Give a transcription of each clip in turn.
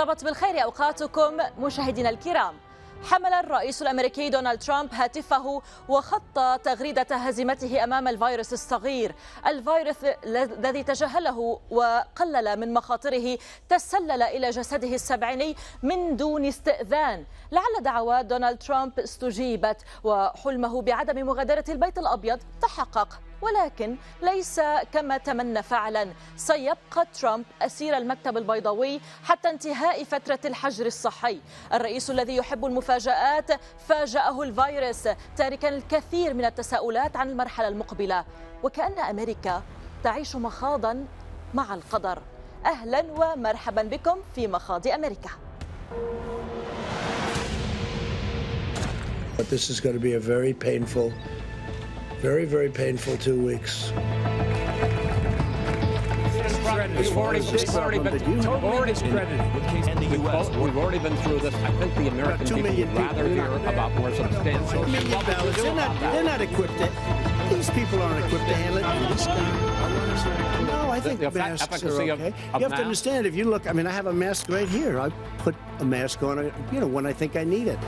طابت بالخير أوقاتكم مشاهدينا الكرام حمل الرئيس الامريكي دونالد ترامب هاتفه وخط تغريده هزيمته امام الفيروس الصغير، الفيروس الذي تجاهله وقلل من مخاطره تسلل الى جسده السبعيني من دون استئذان، لعل دعوات دونالد ترامب استجيبت وحلمه بعدم مغادره البيت الابيض تحقق ولكن ليس كما تمنى فعلا سيبقى ترامب أسير المكتب البيضاوي حتى انتهاء فترة الحجر الصحي الرئيس الذي يحب المفاجآت فاجأه الفيروس تاركا الكثير من التساؤلات عن المرحلة المقبلة وكأن أمريكا تعيش مخاضا مع القدر أهلا ومرحبا بكم في مخاض أمريكا But this is going to be a very painful Very, very painful two weeks. We've already, been through this. I think the American people would rather hear about more substantial. They're not, they're not equipped to, these people aren't equipped to handle it. No, I think the, the masks are okay. Of, of you have to understand, if you look, I mean, I have a mask right here. I put a mask on, you know, when I think I need it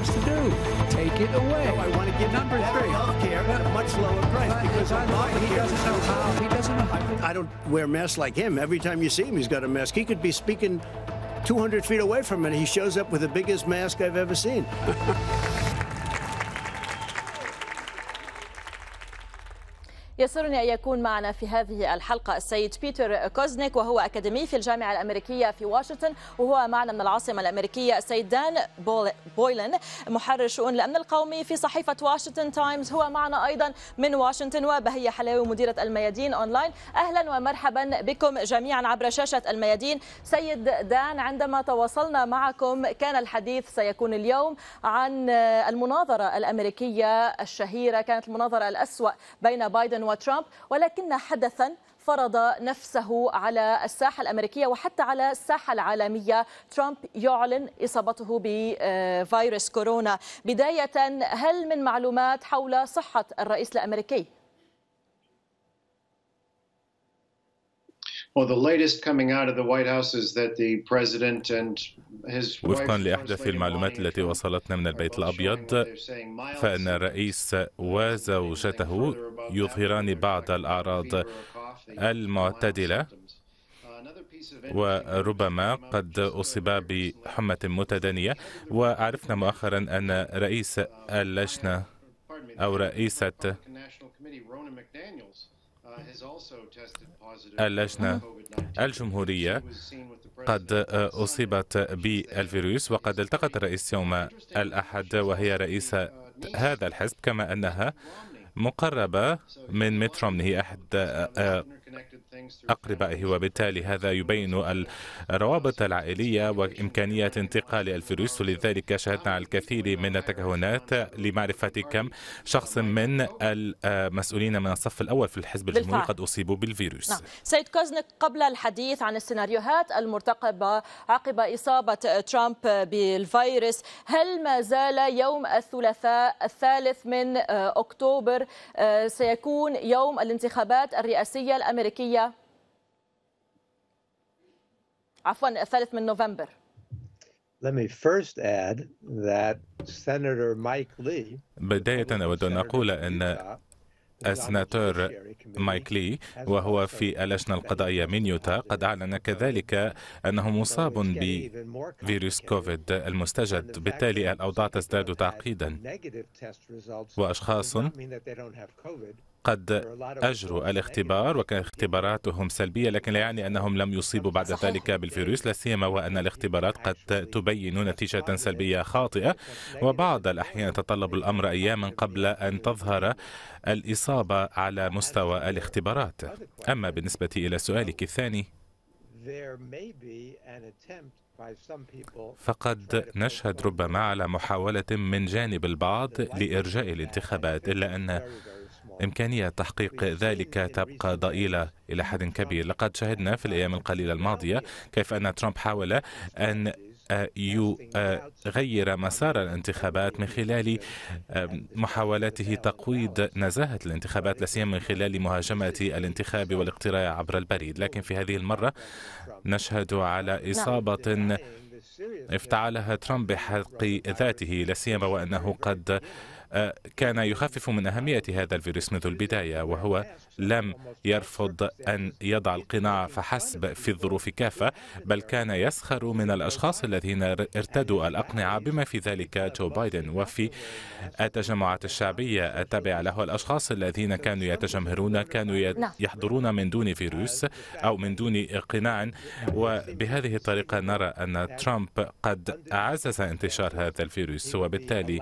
wants to do. Take it away. No, I want to get number three health care at a much lower price but because Obamacare. He doesn't know how. He doesn't know how. I don't wear masks like him. Every time you see him, he's got a mask. He could be speaking 200 feet away from it. He shows up with the biggest mask I've ever seen. يسرني أن يكون معنا في هذه الحلقة السيد بيتر كوزنيك وهو أكاديمي في الجامعة الأمريكية في واشنطن وهو معنا من العاصمة الأمريكية السيد دان بويلن محرر شؤون الأمن القومي في صحيفة واشنطن تايمز هو معنا أيضا من واشنطن وبهية حلاوي مديرة الميادين أونلاين أهلا ومرحبا بكم جميعا عبر شاشة الميادين سيد دان عندما تواصلنا معكم كان الحديث سيكون اليوم عن المناظرة الأمريكية الشهيرة كانت المناظرة الأسوأ بين بايدن وترامب ولكن حدثا فرض نفسه على الساحة الأمريكية وحتى على الساحة العالمية ترامب يعلن إصابته بفيروس كورونا بداية هل من معلومات حول صحة الرئيس الأمريكي؟ وفقا لأحدث المعلومات التي وصلتنا من البيت الأبيض فإن الرئيس وزوجته يظهران بعض الأعراض المعتدلة uh, وربما قد أصيبا بحمى متدنية وعرفنا مؤخرا أن رئيس uh, اللجنة أو رئيسة اللجنة الجمهورية قد أصيبت بالفيروس وقد التقت الرئيس يوم الأحد وهي رئيسة هذا الحزب كما أنها مقربة من ميت رومني أحد أقربائه وبالتالي هذا يبين الروابط العائلية وإمكانية انتقال الفيروس ولذلك شاهدنا الكثير من التكهنات لمعرفة كم شخص من المسؤولين من الصف الأول في الحزب الجمهوري قد أصيبوا بالفيروس نعم. سيد كوزنيك قبل الحديث عن السيناريوهات المرتقبة عقب إصابة ترامب بالفيروس هل ما زال يوم الثلاثاء الثالث من أكتوبر آه، سيكون يوم الانتخابات الرئاسية الأمريكية عفوا الثالث من نوفمبر Let me first add that Senator Mike Lee, بداية أود أن أقول أن السناتور مايك لي وهو في اللجنة القضائية من يوتا قد أعلن كذلك أنه مصاب بفيروس كوفيد المستجد بالتالي الأوضاع تزداد تعقيدا وأشخاص قد أجروا الاختبار وكانت اختباراتهم سلبية لكن لا يعني أنهم لم يصيبوا بعد ذلك بالفيروس لا سيما وأن الاختبارات قد تبين نتيجة سلبية خاطئة وبعض الأحيان يتطلب الأمر أياما قبل أن تظهر الإصابة على مستوى الاختبارات أما بالنسبة إلى سؤالك الثاني فقد نشهد ربما على محاولة من جانب البعض لإرجاء الانتخابات إلا أن إمكانية تحقيق ذلك تبقى ضئيلة إلى حد كبير لقد شهدنا في الأيام القليلة الماضية كيف أن ترامب حاول أن آه، يغير مسار الانتخابات من خلال محاولاته تقويض نزاهة الانتخابات لا سيما من خلال مهاجمة الانتخاب والاقتراع عبر البريد لكن في هذه المرة نشهد على إصابة افتعلها ترامب بحق ذاته لا سيما وأنه قد كان يخفف من أهمية هذا الفيروس منذ البداية وهو لم يرفض أن يضع القناع فحسب في الظروف كافة بل كان يسخر من الأشخاص الذين ارتدوا الأقنعة بما في ذلك جو بايدن وفي التجمعات الشعبية التابعة له الأشخاص الذين كانوا يتجمهرون كانوا نعم. يحضرون من دون فيروس أو من دون قناع وبهذه الطريقة نرى أن ترامب قد عزز انتشار هذا الفيروس وبالتالي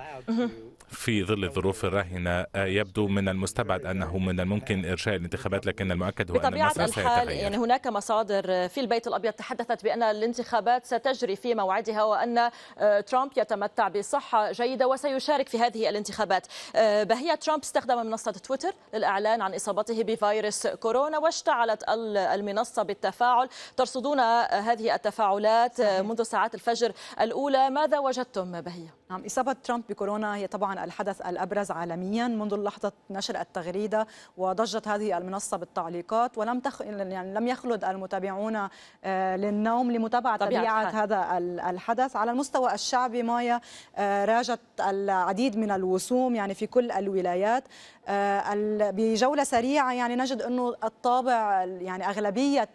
في ظل الظروف الراهنة آه، يبدو من المستبعد أنه من الممكن إرجاء الانتخابات لكن المؤكد هو أن بطبيعة الحال يعني هناك مصادر آه، في البيت الأبيض تحدثت بأن الانتخابات ستجري في موعدها وأن آه، ترامب يتمتع بصحة جيدة وسيشارك في هذه الانتخابات بهية ترامب استخدم منصة تويتر للإعلان عن إصابته بفيروس كورونا واشتعلت المنصة بالتفاعل ترصدون هذه التفاعلات منذ ساعات الفجر الأولى ماذا وجدتم بهية؟ نعم إصابة ترامب بكورونا هي طبعا الحدث الأبرز عالميا منذ لحظة نشر التغريدة وضجت هذه المنصة بالتعليقات ولم تخ... يعني لم يخلد المتابعون آه، للنوم لمتابعة طبيعة هذا الحدث على المستوى الشعبي مايا آه، راجت العديد من الوسوم يعني في كل الولايات آه، بجولة سريعة يعني نجد أنه الطابع يعني أغلبية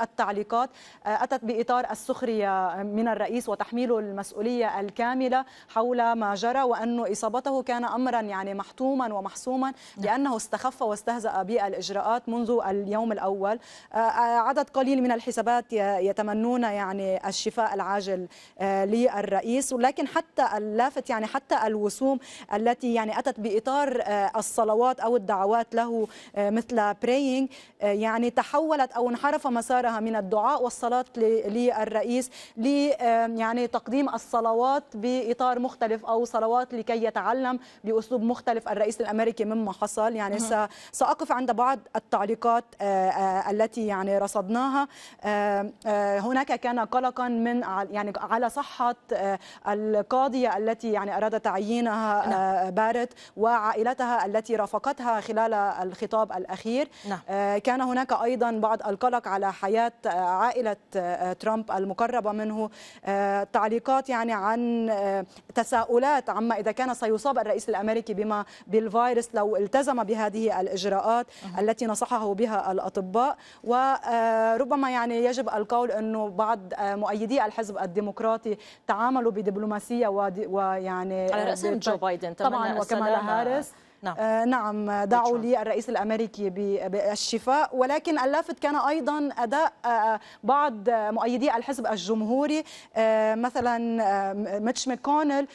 التعليقات أتت بإطار السخرية من الرئيس وتحميله المسؤولية الكاملة حول ما جرى وأن إصابته كان أمرا يعني محتوما ومحسوما نعم. لأنه استخف واستهزأ بالإجراءات منذ اليوم الأول آه، آه، عدد قليل من الحسابات يتمنون يعني الشفاء العاجل آه، للرئيس ولكن حتى اللافت يعني حتى الوسوم التي يعني أتت بإطار الصلوات أو الدعوات له مثل برينج يعني تحولت أو انحرف مسارها من الدعاء والصلاة للرئيس ل يعني تقديم الصلوات بإطار اطار مختلف او صلوات لكي يتعلم باسلوب مختلف الرئيس الامريكي مما حصل يعني ساقف عند بعض التعليقات آه، آه، التي يعني رصدناها آه، هناك كان قلقا من يعني على صحه القاضيه التي يعني اراد تعيينها نعم. بارت وعائلتها التي رافقتها خلال الخطاب الاخير نعم. كان هناك ايضا بعض القلق على حياه عائله ترامب المقربه منه تعليقات يعني عن تساؤلات عما إذا كان سيصاب الرئيس الأمريكي بما بالفيروس لو التزم بهذه الإجراءات التي نصحه بها الأطباء وربما يعني يجب القول أنه بعض مؤيدي الحزب الديمقراطي تعاملوا بدبلوماسية ويعني على رأسهم آه، جو بايدن طبعا وكمالا هاريس نعم, آه نعم دعوا للرئيس الأمريكي بالشفاء ولكن اللافت كان أيضا أداء آه، بعض مؤيدي الحزب الجمهوري آه، مثلا آه، ميتش ميكونل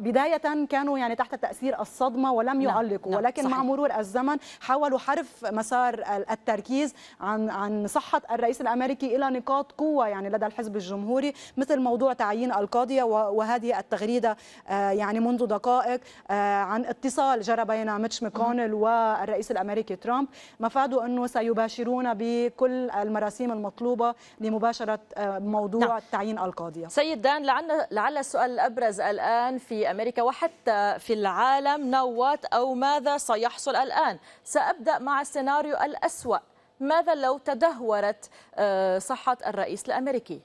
بداية كانوا يعني تحت تأثير الصدمة ولم نعم، يعلقوا نعم. ولكن صحيح. مع مرور الزمن حاولوا حرف مسار التركيز عن عن صحة الرئيس الأمريكي إلى نقاط قوة يعني لدى الحزب الجمهوري مثل موضوع تعيين القاضية وهذه التغريدة يعني منذ دقائق عن اتصال جرى المشاجره بين ميتش ميكونل والرئيس الامريكي ترامب مفاده انه سيباشرون بكل المراسيم المطلوبه لمباشره آه، موضوع نعم. تعيين القاضيه سيد دان لعل لعل السؤال الابرز الان في امريكا وحتى في العالم نوات او ماذا سيحصل الان سابدا مع السيناريو الاسوا ماذا لو تدهورت آه، صحه الرئيس الامريكي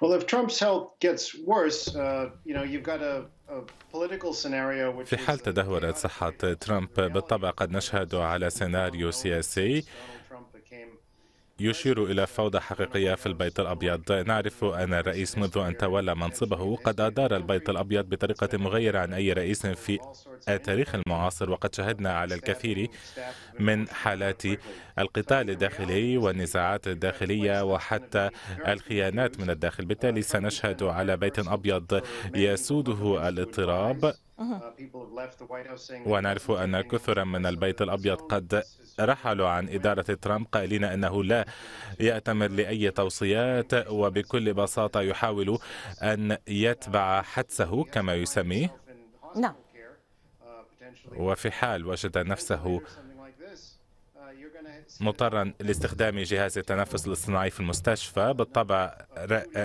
Well, if Trump's health gets worse, uh, you know, you've got a في حال تدهورت صحة ترامب بالطبع قد نشهد على سيناريو سياسي يشير إلى فوضى حقيقية في البيت الأبيض نعرف أن الرئيس منذ أن تولى منصبه قد أدار البيت الأبيض بطريقة مغيرة عن أي رئيس في التاريخ المعاصر وقد شهدنا على الكثير من حالات القتال الداخلي والنزاعات الداخلية وحتى الخيانات من الداخل بالتالي سنشهد على بيت أبيض يسوده الاضطراب uh-huh. ونعرف أن كثرا من البيت الأبيض قد رحلوا عن إدارة ترامب قائلين أنه لا يأتمر لأي توصيات وبكل بساطة يحاول أن يتبع حدسه كما يسميه نعم وفي حال وجد نفسه مضطرا لاستخدام جهاز التنفس الاصطناعي في المستشفى بالطبع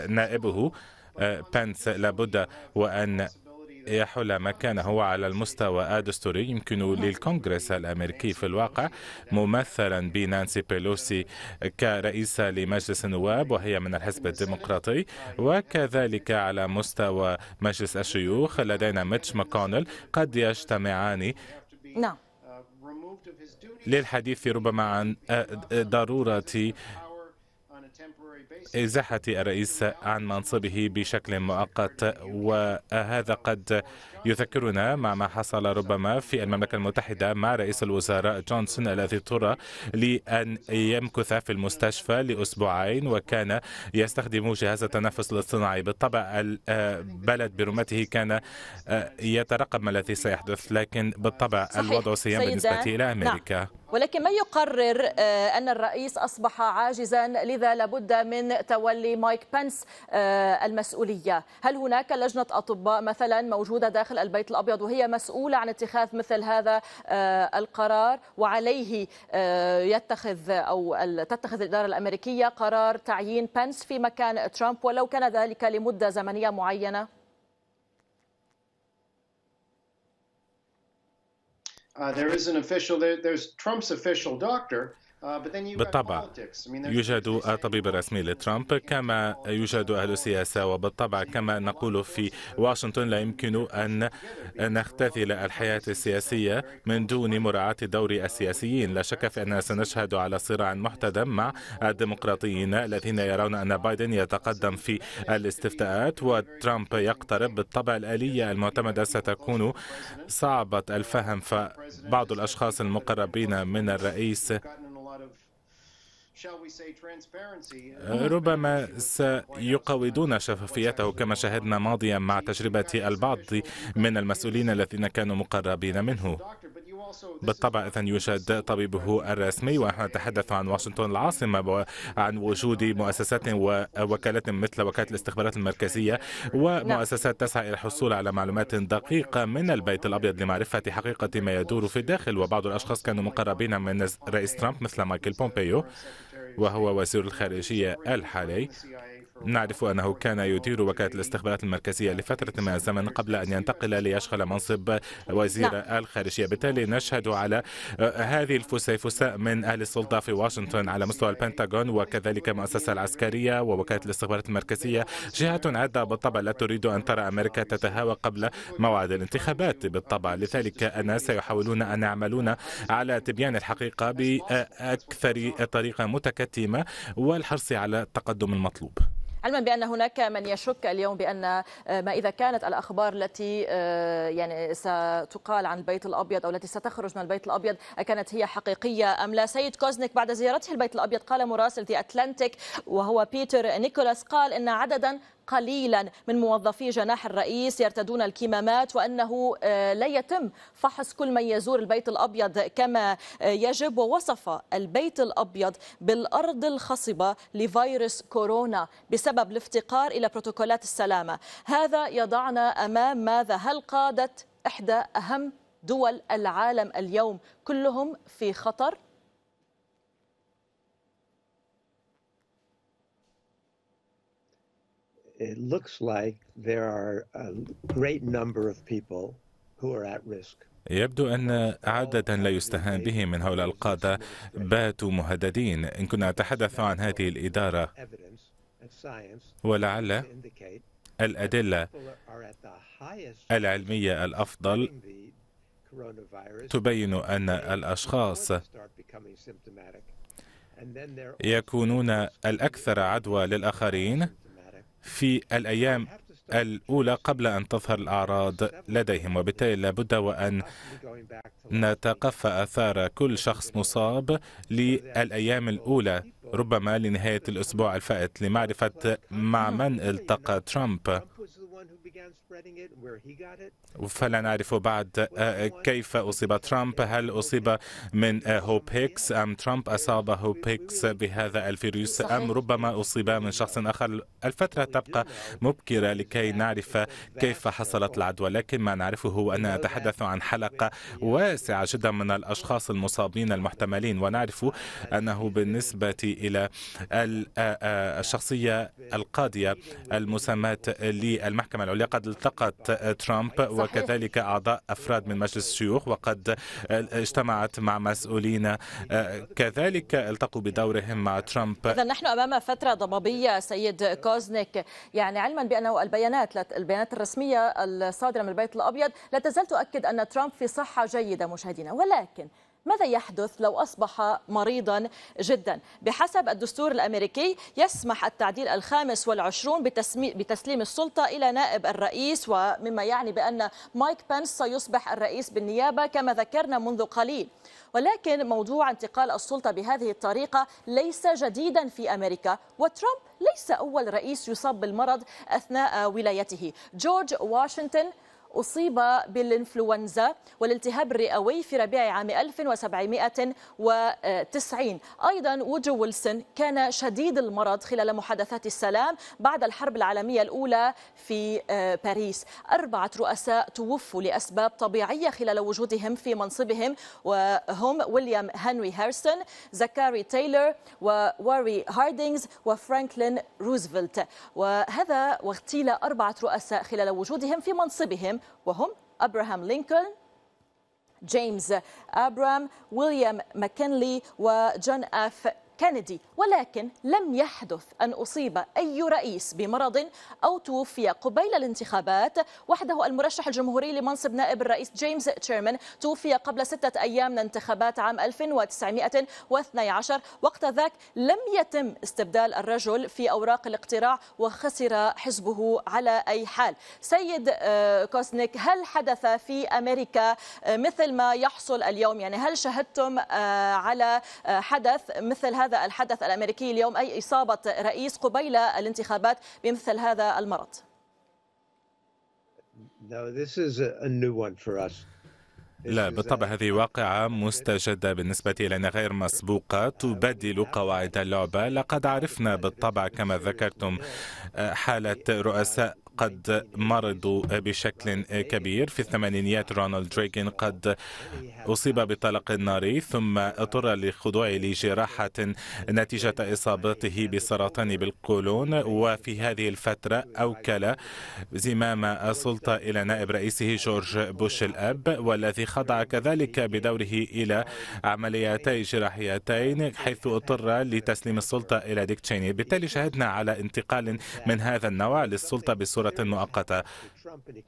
نائبه آه، بنس لابد وأن يحل مكانه على المستوى الدستوري يمكن للكونغرس الأمريكي في الواقع ممثلا بنانسي بيلوسي كرئيسة لمجلس النواب وهي من الحزب الديمقراطي وكذلك على مستوى مجلس الشيوخ لدينا ميتش ماكونيل قد يجتمعان نعم للحديث ربما عن آه، آه، ضرورة إزاحة الرئيس عن منصبه بشكل مؤقت وهذا قد يذكرنا مع ما حصل ربما في المملكة المتحدة مع رئيس الوزراء جونسون الذي اضطر لأن يمكث في المستشفى لأسبوعين وكان يستخدم جهاز التنفس الاصطناعي بالطبع البلد برمته كان آه، يترقب ما الذي سيحدث لكن بالطبع صحيح. الوضع سيئا بالنسبة إلى نعم. أمريكا نعم. ولكن من يقرر آه، أن الرئيس أصبح عاجزا لذا لابد من تولي مايك بنس آه، المسؤولية هل هناك لجنة أطباء مثلا موجودة داخل البيت الأبيض وهي مسؤولة عن اتخاذ مثل هذا آه، القرار وعليه آه، يتخذ أو تتخذ الإدارة الأمريكية قرار تعيين بنس في مكان ترامب ولو كان ذلك لمدة زمنية معينة؟ Uh, there is an official, there, there's Trump's official doctor, Uh, بالطبع يوجد الطبيب الرسمي لترامب كما يوجد أهل السياسة وبالطبع كما نقول في واشنطن لا يمكن أن نختزل الحياة السياسية من دون مراعاة دور السياسيين لا شك في أننا سنشهد على صراع محتدم مع الديمقراطيين الذين يرون أن بايدن يتقدم في الاستفتاءات وترامب يقترب بالطبع الآلية المعتمدة ستكون صعبة الفهم فبعض الأشخاص المقربين من الرئيس Uh, آه، ربما سيقوضون شفافيته كما شاهدنا ماضيا مع تجربة البعض من المسؤولين الذين كانوا مقربين منه بالطبع إذا يوجد طبيبه الرسمي ونحن نتحدث عن واشنطن العاصمة وعن وجود مؤسسات ووكالات مثل وكالة الاستخبارات المركزية ومؤسسات تسعى إلى الحصول على معلومات دقيقة من البيت الأبيض لمعرفة حقيقة ما يدور في الداخل وبعض الأشخاص كانوا مقربين من رئيس ترامب مثل مايكل بومبيو وهو وزير الخارجية الحالي نعرف أنه كان يدير وكالة الاستخبارات المركزية لفترة ما زمن قبل أن ينتقل ليشغل منصب وزير لا. نعم. الخارجية بالتالي نشهد على آه، هذه الفسيفساء من أهل السلطة في واشنطن على مستوى البنتاغون وكذلك المؤسسة العسكرية ووكالة الاستخبارات المركزية جهة عدة بالطبع لا تريد أن ترى أمريكا تتهاوى قبل موعد الانتخابات بالطبع لذلك الناس يحاولون أن يعملون على تبيان الحقيقة بأكثر طريقة متكتمة والحرص على التقدم المطلوب علما بان هناك من يشك اليوم بان آه، ما اذا كانت الاخبار التي آه، يعني ستقال عن البيت الابيض او التي ستخرج من البيت الابيض اكانت هي حقيقيه ام لا سيد كوزنيك بعد زيارته البيت الابيض قال مراسل ذا اتلانتيك وهو بيتر نيكولاس قال ان عددا قليلا من موظفي جناح الرئيس يرتدون الكمامات وأنه آه، لا يتم فحص كل من يزور البيت الأبيض كما آه، يجب ووصف البيت الأبيض بالأرض الخصبة لفيروس كورونا بسبب الافتقار إلى بروتوكولات السلامة هذا يضعنا أمام ماذا هل قادت إحدى أهم دول العالم اليوم كلهم في خطر it looks like there are a great number of people who are at risk. يبدو أن عادة لا يستهان به من هؤلاء القادة باتوا مهددين إن كنا نتحدث عن هذه الإدارة ولعل الأدلة العلمية الأفضل تبين أن الأشخاص يكونون الأكثر عدوى للآخرين في الأيام الأولى قبل أن تظهر الأعراض لديهم وبالتالي لابد وأن نتقفى آثار كل شخص مصاب للأيام الأولى ربما لنهاية الأسبوع الفائت لمعرفة مع من التقى ترامب فلا نعرف بعد آه، كيف أصيب ترامب هل أصيب من هوب آه، هيكس أم ترامب أصاب هوب هيكس بهذا الفيروس أم ربما أصيب من شخص آخر الفترة تبقى مبكرة لكي نعرف كيف حصلت العدوى لكن ما نعرفه هو أن نتحدث عن حلقة واسعة جدا من الأشخاص المصابين المحتملين ونعرف أنه بالنسبة إلى آه، الشخصية القاضية المسماة للمحتملين المحكمة العليا قد التقت آه، ترامب وكذلك أعضاء أفراد من مجلس الشيوخ وقد آه، اجتمعت مع مسؤولين آه، كذلك التقوا بدورهم مع ترامب إذا نحن أمام فترة ضبابية سيد كوزنيك يعني علما بأنه البيانات البيانات الرسمية الصادرة من البيت الأبيض لا تزال تؤكد أن ترامب في صحة جيدة مشاهدينا ولكن ماذا يحدث لو أصبح مريضا جدا بحسب الدستور الأمريكي يسمح التعديل الخامس والعشرون بتسليم السلطة إلى نائب الرئيس ومما يعني بأن مايك بنس سيصبح الرئيس بالنيابة كما ذكرنا منذ قليل ولكن موضوع انتقال السلطة بهذه الطريقة ليس جديدا في أمريكا وترامب ليس أول رئيس يصاب بالمرض أثناء ولايته جورج واشنطن أصيب بالإنفلونزا والالتهاب الرئوي في ربيع عام 1790 أيضا وجو ويلسون كان شديد المرض خلال محادثات السلام بعد الحرب العالمية الأولى في آه، باريس أربعة رؤساء توفوا لأسباب طبيعية خلال وجودهم في منصبهم وهم ويليام هنري هيرسون زكاري تايلر وواري هاردينغز وفرانكلين روزفلت وهذا واغتيل أربعة رؤساء خلال وجودهم في منصبهم وهم أبراهام لينكولن جيمس أبرام ويليام ماكنلي وجون أف كينيدي ولكن لم يحدث أن أصيب أي رئيس بمرض أو توفي قبيل الانتخابات وحده المرشح الجمهوري لمنصب نائب الرئيس جيمس تشيرمان توفي قبل ستة أيام من انتخابات عام 1912 وقت ذاك لم يتم استبدال الرجل في أوراق الاقتراع وخسر حزبه على أي حال سيد آه، كوسنيك هل حدث في أمريكا آه، مثل ما يحصل اليوم يعني هل شهدتم آه، على حدث مثل هذا الحدث الأمريكي اليوم أي إصابة رئيس قبيل الانتخابات بمثل هذا المرض لا بالطبع هذه واقعة مستجدة بالنسبة لنا غير مسبوقة تبدل قواعد اللعبة لقد عرفنا بالطبع كما ذكرتم آه، حالة رؤساء قد مرضوا بشكل كبير في الثمانينيات رونالد ريغن قد أصيب بطلق ناري ثم اضطر للخضوع لجراحة نتيجة إصابته بسرطان بالقولون وفي هذه الفترة أوكل زمام السلطة إلى نائب رئيسه جورج بوش الأب والذي خضع كذلك بدوره إلى عمليتي جراحيتين حيث اضطر لتسليم السلطة إلى ديك تشيني بالتالي شهدنا على انتقال من هذا النوع للسلطة بصورة بصورة مؤقتة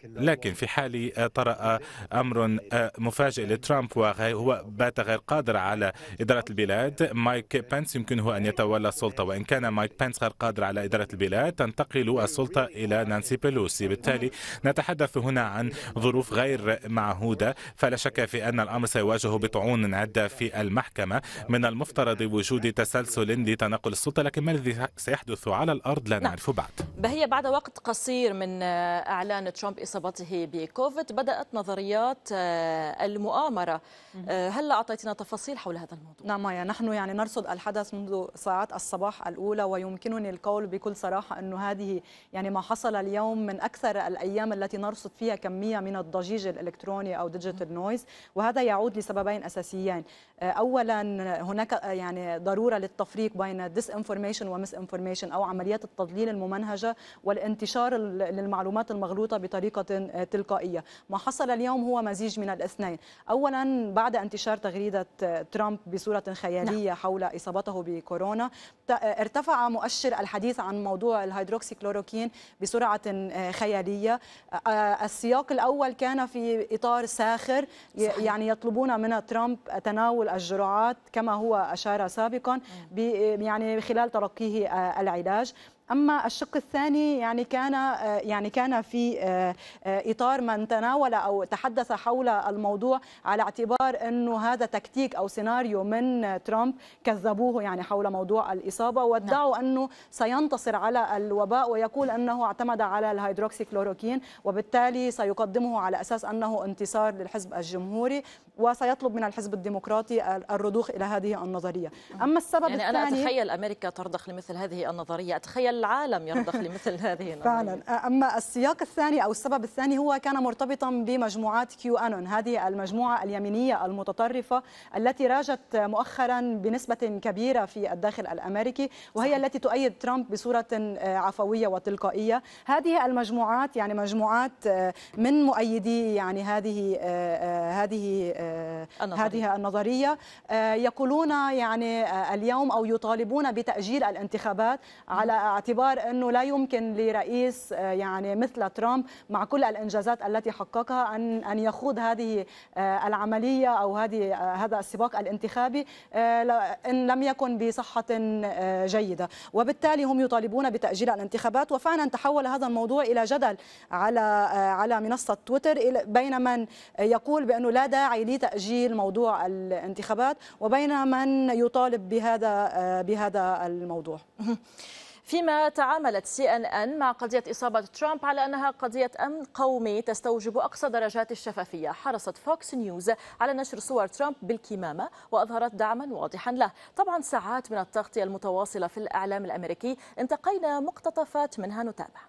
لكن في حال آه، طرأ آه، أمر آه، مفاجئ لترامب وهو بات غير قادر على إدارة البلاد مايك بنس يمكنه أن يتولى السلطة وإن كان مايك بنس غير قادر على إدارة البلاد تنتقل السلطة إلى نانسي بيلوسي بالتالي نتحدث هنا عن ظروف غير معهودة فلا شك في أن الأمر سيواجه بطعون عدة في المحكمة من المفترض وجود تسلسل لتنقل السلطة لكن ما الذي سيحدث على الأرض لا نعم. نعرف بعد بهي بعد وقت قصير كثير من آه، اعلان ترامب اصابته بكوفيد بدات نظريات آه، المؤامره آه، هلا اعطيتنا تفاصيل حول هذا الموضوع نعم يا نحن يعني نرصد الحدث منذ ساعات الصباح الاولى ويمكنني القول بكل صراحه انه هذه يعني ما حصل اليوم من اكثر الايام التي نرصد فيها كميه من الضجيج الالكتروني او ديجيتال نويز وهذا يعود لسببين اساسيين اولا هناك يعني ضروره للتفريق بين ديس انفورميشن ومس انفورميشن او عمليات التضليل الممنهجه والانتشار للمعلومات المغلوطة بطريقة آه، تلقائية ما حصل اليوم هو مزيج من الاثنين أولا بعد انتشار تغريدة آه، ترامب بصورة خيالية نعم. حول إصابته بكورونا آه، ارتفع مؤشر الحديث عن موضوع الهيدروكسيكلوروكين بسرعة خيالية السياق الأول كان في إطار ساخر صحيح. يعني يطلبون من ترامب تناول الجرعات كما هو أشار سابقا نعم. يعني خلال تلقيه العلاج اما الشق الثاني يعني كان يعني كان في آه، اطار من تناول او تحدث حول الموضوع على اعتبار انه هذا تكتيك او سيناريو من ترامب كذبوه يعني حول موضوع الاصابه نعم. وادعوا نعم. انه سينتصر على الوباء ويقول انه اعتمد على الهيدروكسي كلوروكين وبالتالي سيقدمه على اساس انه انتصار للحزب الجمهوري وسيطلب من الحزب الديمقراطي الرضوخ الى هذه النظريه نعم. اما السبب يعني الثاني انا اتخيل امريكا ترضخ لمثل هذه النظريه اتخيل العالم يرضخ لمثل هذه النظرية فعلا أما السياق الثاني أو السبب الثاني هو كان مرتبطا بمجموعات كيو أنون هذه المجموعة اليمينية المتطرفة التي راجت مؤخرا بنسبة كبيرة في الداخل الأمريكي وهي صحيح. التي تؤيد ترامب بصورة عفوية وتلقائية هذه المجموعات يعني مجموعات آه، من مؤيدي يعني هذه آه، آه، هذه النظرية. هذه النظرية يقولون يعني اليوم أو يطالبون بتأجيل الانتخابات على باعتبار انه لا يمكن لرئيس آه، يعني مثل ترامب مع كل الانجازات التي حققها ان ان يخوض هذه آه، العمليه او هذه آه، هذا السباق الانتخابي ان لم يكن بصحه جيده وبالتالي هم يطالبون بتاجيل الانتخابات وفعلا تحول هذا الموضوع الى جدل على على منصه تويتر بين من يقول بانه لا داعي لتاجيل موضوع الانتخابات وبين من يطالب بهذا بهذا الموضوع فيما تعاملت سي ان ان مع قضية إصابة ترامب على أنها قضية أمن قومي تستوجب أقصى درجات الشفافية حرصت فوكس نيوز على نشر صور ترامب بالكمامة وأظهرت دعما واضحا له طبعا ساعات من التغطية المتواصلة في الإعلام الأمريكي انتقينا مقتطفات منها نتابع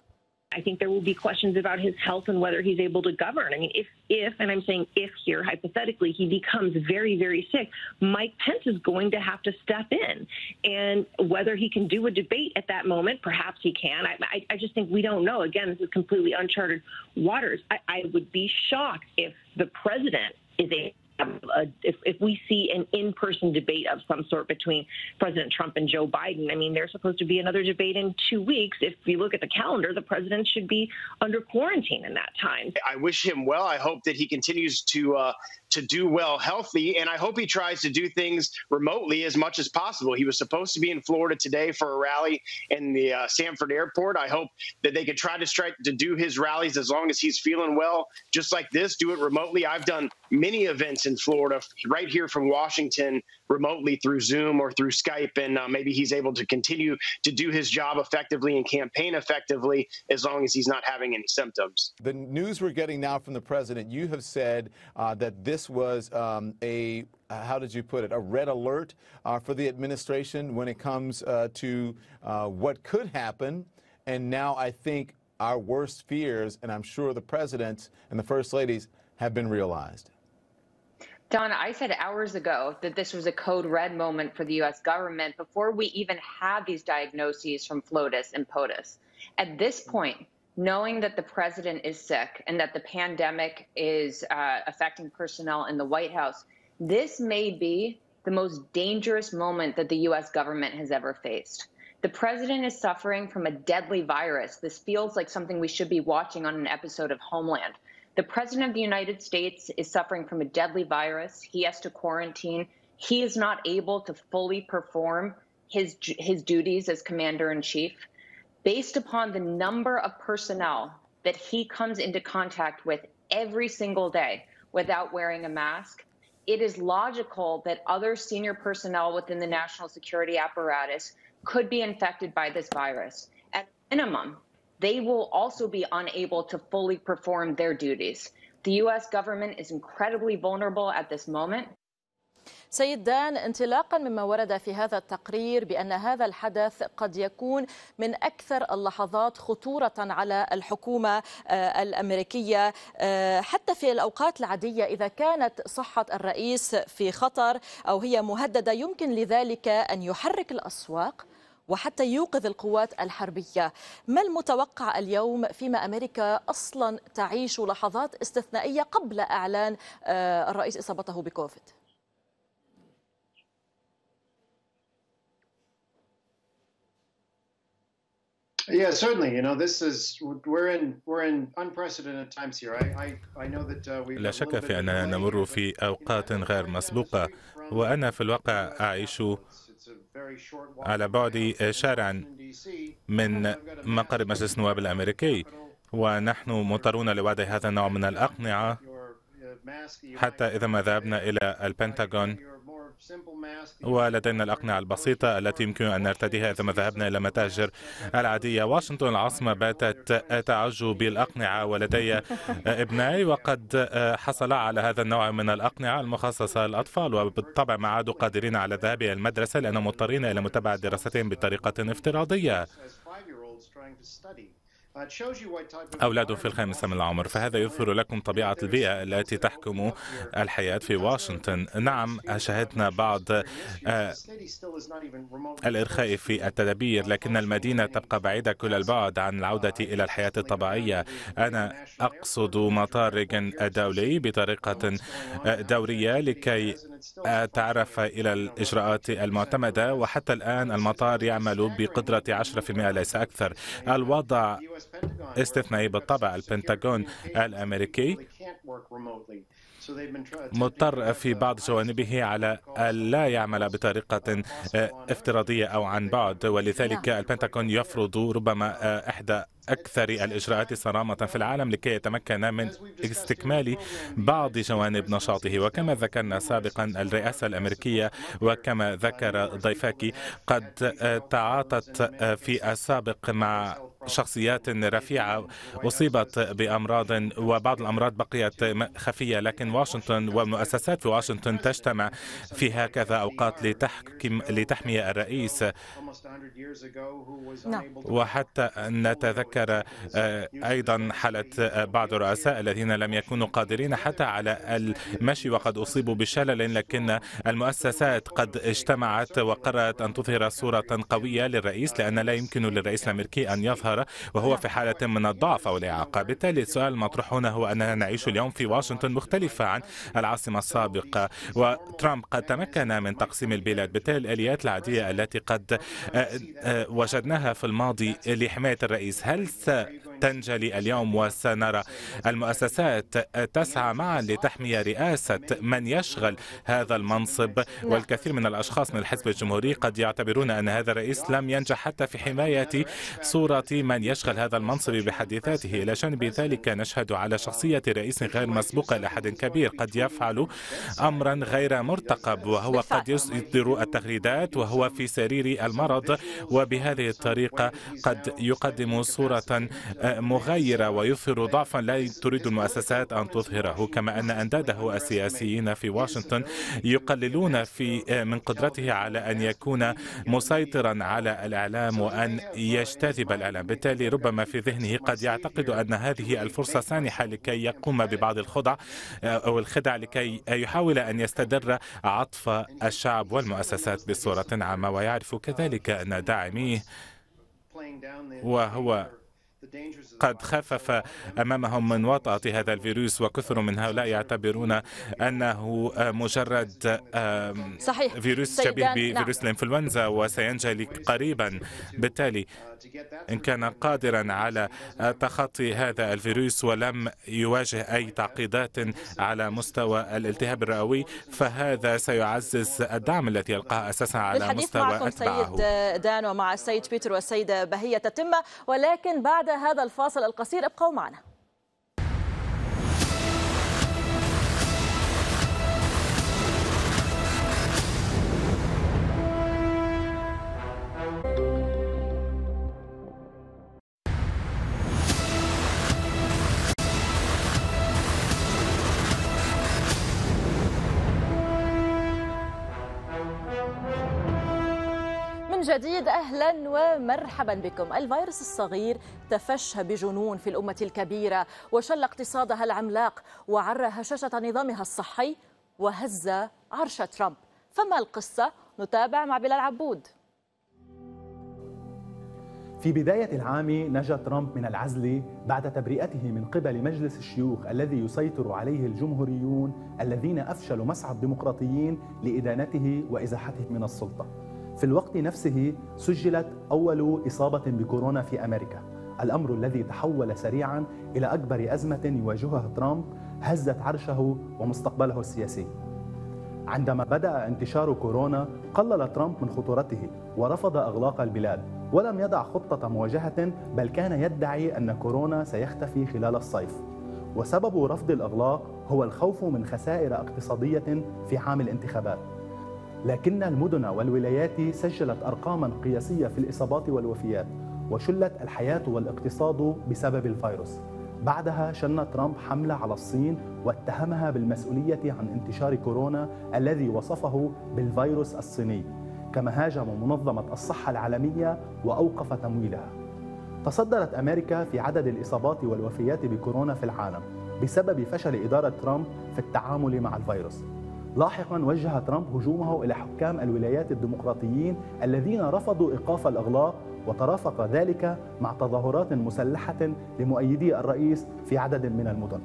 I think there will be questions about his health and whether he's able to govern. I mean, if, if, and I'm saying if here hypothetically, he becomes very, very sick, Mike Pence is going to have to step in. And whether he can do a debate at that moment, perhaps he can. I, I, I just think we don't know. Again, this is completely uncharted waters. I, I would be shocked if the president is a a, if, if we see an in-person debate of some sort between President Trump and Joe Biden, I mean, there's supposed to be another debate in two weeks. If you look at the calendar, the president should be under quarantine in that time. I wish him well. I hope that he continues to uh, to do well healthy. And I hope he tries to do things remotely as much as possible. He was supposed to be in Florida today for a rally in the uh, Sanford airport. I hope that they could try to strike to do his rallies as long as he's feeling well, just like this, do it remotely. I've done many events in Florida right here from Washington remotely through Zoom or through Skype, and uh, maybe he's able to continue to do his job effectively and campaign effectively as long as he's not having any symptoms. The news we're getting now from the president, you have said uh, that this was um, a how did you put it, a red alert uh, for the administration when it comes uh, to uh, what could happen. And now I think our worst fears, and I'm sure the president's and the first ladies have been realized. Donna, I said hours ago that this was a code red moment for the U.S. government before we even had these diagnoses from FLOTUS and POTUS. At this point, knowing that the president is sick and that the pandemic is uh, affecting personnel in the White House, this may be the most dangerous moment that the U.S. government has ever faced. The president is suffering from a deadly virus. This feels like something we should be watching on an episode of Homeland. The President of the United States is suffering from a deadly virus. He has to quarantine. He is not able to fully perform his, his duties as Commander in Chief. Based upon the number of personnel that he comes into contact with every single day without wearing a mask, it is logical that other senior personnel within the national security apparatus could be infected by this virus. At minimum, they will also be unable to fully perform their duties. The U.S. government is incredibly vulnerable at this moment. سيد دان انطلاقا مما ورد في هذا التقرير بان هذا الحدث قد يكون من اكثر اللحظات خطوره على الحكومه آه، الامريكيه آه، حتى في الاوقات العاديه اذا كانت صحه الرئيس في خطر او هي مهدده يمكن لذلك ان يحرك الاسواق وحتى يوقظ القوات الحربية ما المتوقع اليوم فيما أمريكا أصلا تعيش لحظات استثنائية قبل إعلان آه، الرئيس إصابته بكوفيد Yeah, certainly. You know, this is we're in we're in unprecedented times here. I I, I know that uh, we. لا شك في أننا نمر في أوقات غير مسبوقة، وأنا في الواقع أعيش على بعد شارع من مقر مجلس النواب الأمريكي ونحن مضطرون لوضع هذا النوع من الأقنعة uh, حتى إذا ما ذهبنا إلى البنتاغون ولدينا الأقنعة البسيطة التي يمكن أن نرتديها إذا ما ذهبنا إلى متاجر العادية واشنطن العاصمة باتت تعج بالأقنعة ولدي ابناي وقد حصل على هذا النوع من الأقنعة المخصصة للأطفال وبالطبع ما عادوا قادرين على الذهاب إلى المدرسة لأنهم مضطرين إلى متابعة دراستهم بطريقة افتراضية أولاده في الخامسة من العمر فهذا يظهر لكم طبيعة البيئة التي تحكم الحياة في واشنطن نعم شاهدنا بعض آه، الإرخاء في التدابير لكن المدينة تبقى بعيدة كل البعد عن العودة إلى الحياة الطبيعية أنا أقصد مطار ريغن الدولي بطريقة آه، دورية لكي تعرف إلى الإجراءات المعتمدة وحتى الآن المطار يعمل بقدرة 10% ليس أكثر الوضع استثنائي بالطبع البنتاغون الأمريكي مضطر في بعض جوانبه على ألا يعمل بطريقة آه، افتراضية أو عن بعد ولذلك نعم. البنتاغون يفرض ربما آه، إحدى أكثر الإجراءات صرامة في العالم لكي يتمكن من استكمال بعض جوانب نشاطه وكما ذكرنا سابقا الرئاسة الأمريكية وكما ذكر ضيفاك قد آه، تعاطت في السابق مع شخصيات رفيعة أصيبت بأمراض وبعض الأمراض بقيت خفية لكن واشنطن ومؤسسات في واشنطن تجتمع في هكذا أوقات لتحكم لتحمي الرئيس نعم. وحتى نتذكر آه، أيضا حالة آه، بعض الرؤساء الذين لم يكونوا قادرين حتى على المشي وقد أصيبوا بشلل لكن المؤسسات قد اجتمعت وقررت أن تظهر صورة قوية للرئيس لأن لا يمكن للرئيس الأمريكي أن يظهر الإدارة وهو في حالة من الضعف أو الإعاقة بالتالي السؤال المطروح هنا هو أننا نعيش اليوم في واشنطن مختلفة عن العاصمة السابقة وترامب قد تمكن من تقسيم البلاد بالتالي الآليات العادية التي قد آه، آه، وجدناها في الماضي لحماية الرئيس هل تنجلي اليوم وسنرى المؤسسات تسعى معا لتحمي رئاسة من يشغل هذا المنصب والكثير من الأشخاص من الحزب الجمهوري قد يعتبرون أن هذا الرئيس لم ينجح حتى في حماية صورة من يشغل هذا المنصب بحديثاته إلى جانب ذلك نشهد على شخصية رئيس غير مسبوقة إلى حد كبير قد يفعل أمرا غير مرتقب وهو قد يصدر التغريدات وهو في سرير المرض وبهذه الطريقة قد يقدم صورة مغايرة ويظهر ضعفا لا تريد المؤسسات أن تظهره كما أن أنداده السياسيين في واشنطن يقللون في من قدرته على أن يكون مسيطرا على الإعلام وأن يجتذب الإعلام بالتالي ربما في ذهنه قد يعتقد أن هذه الفرصة سانحة لكي يقوم ببعض الخدع أو الخدع لكي يحاول أن يستدر عطف الشعب والمؤسسات بصورة عامة ويعرف كذلك أن داعميه وهو قد خفف امامهم من وطاه هذا الفيروس وكثر من هؤلاء يعتبرون انه آه، مجرد صحيح. فيروس شبيه نعم. بفيروس نعم. الانفلونزا وسينجلي قريبا بالتالي إن كان قادرا على تخطي هذا الفيروس ولم يواجه أي تعقيدات على مستوى الالتهاب الرئوي فهذا سيعزز الدعم الذي يلقاه أساسا على مستوى معكم أتباعه سيد دان ومع السيد بيتر والسيدة بهية تتمة ولكن بعد هذا الفاصل القصير ابقوا معنا جديد اهلا ومرحبا بكم الفيروس الصغير تفشى بجنون في الامه الكبيره وشل اقتصادها العملاق وعرى هشاشه نظامها الصحي وهز عرش ترامب فما القصه نتابع مع بلال عبود في بداية العام نجا ترامب من العزل بعد تبرئته من قبل مجلس الشيوخ الذي يسيطر عليه الجمهوريون الذين أفشلوا مسعى الديمقراطيين لإدانته وإزاحته من السلطة في الوقت نفسه سجلت أول إصابة بكورونا في أمريكا الأمر الذي تحول سريعا إلى أكبر أزمة يواجهها ترامب هزت عرشه ومستقبله السياسي عندما بدأ انتشار كورونا قلل ترامب من خطورته ورفض إغلاق البلاد ولم يضع خطة مواجهة بل كان يدعي أن كورونا سيختفي خلال الصيف وسبب رفض الإغلاق هو الخوف من خسائر اقتصادية في عام الانتخابات لكن المدن والولايات سجلت أرقاما قياسية في الإصابات والوفيات وشلت الحياة والاقتصاد بسبب الفيروس بعدها شن ترامب حملة على الصين واتهمها بالمسؤولية عن انتشار كورونا الذي وصفه بالفيروس الصيني كما هاجم منظمة الصحة العالمية وأوقف تمويلها تصدرت أمريكا في عدد الإصابات والوفيات بكورونا في العالم بسبب فشل إدارة ترامب في التعامل مع الفيروس لاحقا وجه ترامب هجومه إلى حكام الولايات الديمقراطيين الذين رفضوا إيقاف الأغلاق وترافق ذلك مع تظاهرات مسلحة لمؤيدي الرئيس في عدد من المدن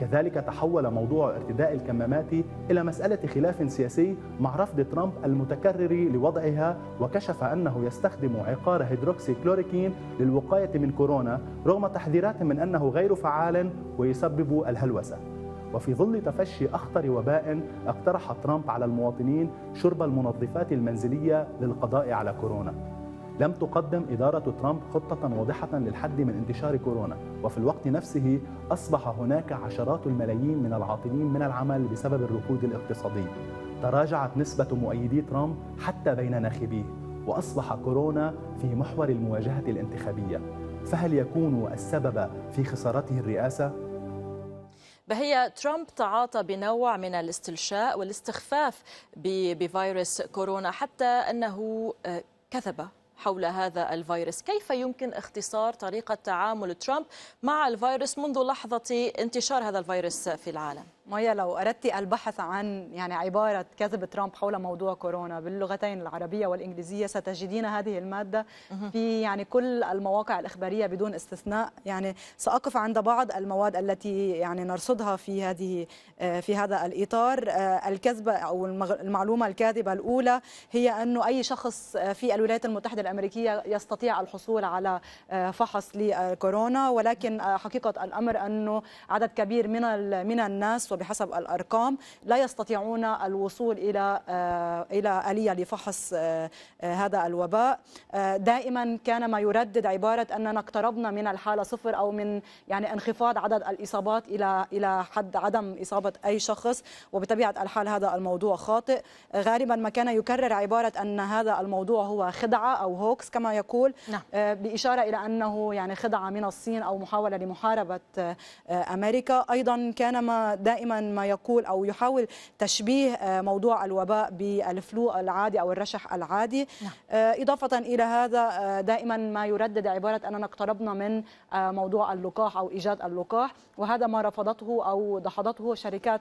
كذلك تحول موضوع ارتداء الكمامات إلى مسألة خلاف سياسي مع رفض ترامب المتكرر لوضعها وكشف أنه يستخدم عقار هيدروكسي كلوريكين للوقاية من كورونا رغم تحذيرات من أنه غير فعال ويسبب الهلوسة وفي ظل تفشي أخطر وباء اقترح ترامب على المواطنين شرب المنظفات المنزلية للقضاء على كورونا لم تقدم إدارة ترامب خطة واضحة للحد من انتشار كورونا وفي الوقت نفسه أصبح هناك عشرات الملايين من العاطلين من العمل بسبب الركود الاقتصادي تراجعت نسبة مؤيدي ترامب حتى بين ناخبيه وأصبح كورونا في محور المواجهة الانتخابية فهل يكون السبب في خسارته الرئاسة؟ بهي ترامب تعاطى بنوع من الاستلشاء والاستخفاف بفيروس كورونا حتى أنه آه، كذب حول هذا الفيروس كيف يمكن اختصار طريقة تعامل ترامب مع الفيروس منذ لحظة انتشار هذا الفيروس في العالم؟ مايا لو أردت البحث عن يعني عبارة كذب ترامب حول موضوع كورونا باللغتين العربية والإنجليزية ستجدين هذه المادة في يعني كل المواقع الإخبارية بدون استثناء يعني سأقف عند بعض المواد التي يعني نرصدها في هذه آه، في هذا الإطار آه، الكذبه أو المعلومة الكاذبة الأولى هي أنه أي شخص آه، في الولايات المتحدة الأمريكية يستطيع الحصول على فحص لكورونا ولكن حقيقة الأمر أنه عدد كبير من من الناس وبحسب الارقام لا يستطيعون الوصول الى آه، الى اليه لفحص آه، آه، هذا الوباء دائما كان ما يردد عباره اننا اقتربنا من الحاله صفر او من يعني انخفاض عدد الاصابات الى الى حد عدم اصابه اي شخص وبطبيعه الحال هذا الموضوع خاطئ غالبا ما كان يكرر عباره ان هذا الموضوع هو خدعه او هوكس كما يقول نعم. باشاره الى انه يعني خدعه من الصين او محاوله لمحاربه امريكا ايضا كان ما دائما دائما ما يقول أو يحاول تشبيه آه، موضوع الوباء بالفلو العادي أو الرشح العادي نعم. آه، إضافة إلى هذا آه، دائما ما يردد عبارة أننا اقتربنا من موضوع اللقاح أو إيجاد اللقاح وهذا ما رفضته أو دحضته شركات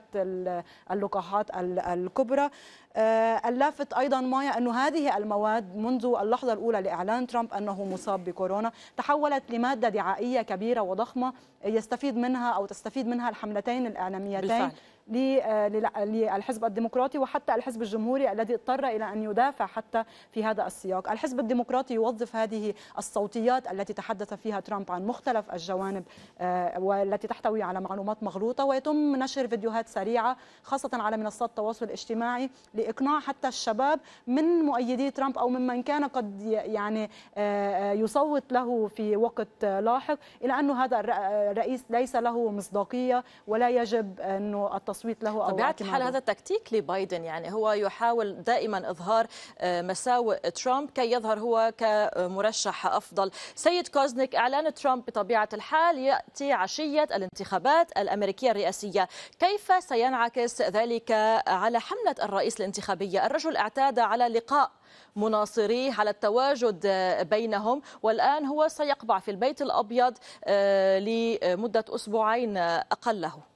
اللقاحات الكبرى آه، اللافت ايضا مايا أن هذه المواد منذ اللحظه الاولى لاعلان ترامب انه مصاب بكورونا تحولت لماده دعائيه كبيره وضخمه يستفيد منها او تستفيد منها الحملتين الاعلاميتين بالفعل. للحزب الديمقراطي وحتى الحزب الجمهوري الذي اضطر إلى أن يدافع حتى في هذا السياق الحزب الديمقراطي يوظف هذه الصوتيات التي تحدث فيها ترامب عن مختلف الجوانب آه، والتي تحتوي على معلومات مغلوطة ويتم نشر فيديوهات سريعة خاصة على منصات التواصل الاجتماعي لإقناع حتى الشباب من مؤيدي ترامب أو ممن كان قد يعني آه، يصوت له في وقت لاحق إلى أنه هذا الرئيس آه، ليس له مصداقية ولا يجب أنه التصويت له او طبيعة الحال هذا تكتيك لبايدن يعني هو يحاول دائما اظهار آه، مساوئ ترامب كي يظهر هو كمرشح افضل سيد كوزنيك اعلان ترامب بطبيعه الحال ياتي عشيه الانتخابات الامريكيه الرئاسيه كيف سينعكس ذلك على حمله الرئيس الانتخابيه الرجل اعتاد على لقاء مناصريه على التواجد بينهم والان هو سيقبع في البيت الابيض آه، لمده اسبوعين اقله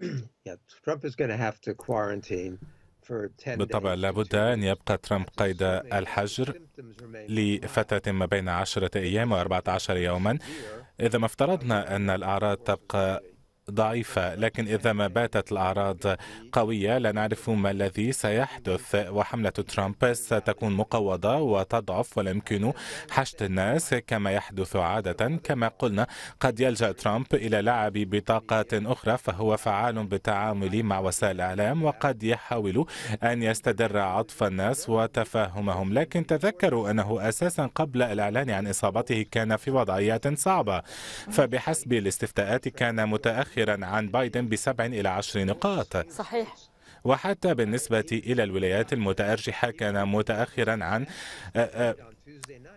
بالطبع لابد أن يبقى ترامب قيد الحجر لفترة ما بين عشرة وأربعة عشر يوما إذا ما افترضنا أن الأعراض تبقى ضعيفة لكن إذا ما باتت الأعراض قوية لا نعرف ما الذي سيحدث وحملة ترامب ستكون مقوضة وتضعف ولا يمكن حشد الناس كما يحدث عادة كما قلنا قد يلجأ ترامب إلى لعب بطاقات أخرى فهو فعال بالتعامل مع وسائل الإعلام وقد يحاول أن يستدر عطف الناس وتفاهمهم لكن تذكروا أنه أساسا قبل الإعلان عن إصابته كان في وضعيات صعبة فبحسب الاستفتاءات كان متأخر متأخرا عن بايدن بسبع إلى عشر نقاط صحيح وحتى بالنسبة إلى الولايات المتأرجحة كان متأخرا عن آه، آه،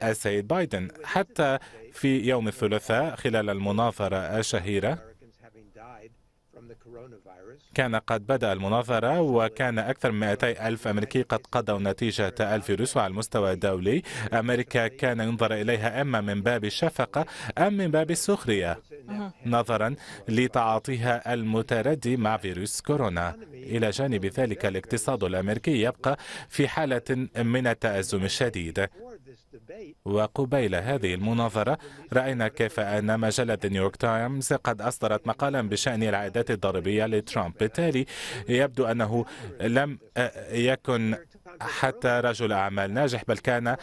السيد بايدن حتى في يوم الثلاثاء خلال المناظرة الشهيرة كان قد بدأ المناظرة وكان أكثر من 200 ألف أمريكي قد قضوا نتيجة الفيروس على المستوى الدولي أمريكا كان ينظر إليها إما من باب الشفقة أم من باب السخرية نظرا لتعاطيها المتردي مع فيروس كورونا إلى جانب ذلك الاقتصاد الأمريكي يبقى في حالة من التأزم الشديد وقبيل هذه المناظرة رأينا كيف أن مجلة نيويورك تايمز قد أصدرت مقالا بشأن العائدات الضريبية لترامب بالتالي يبدو أنه لم آه، يكن حتى رجل أعمال ناجح بل كان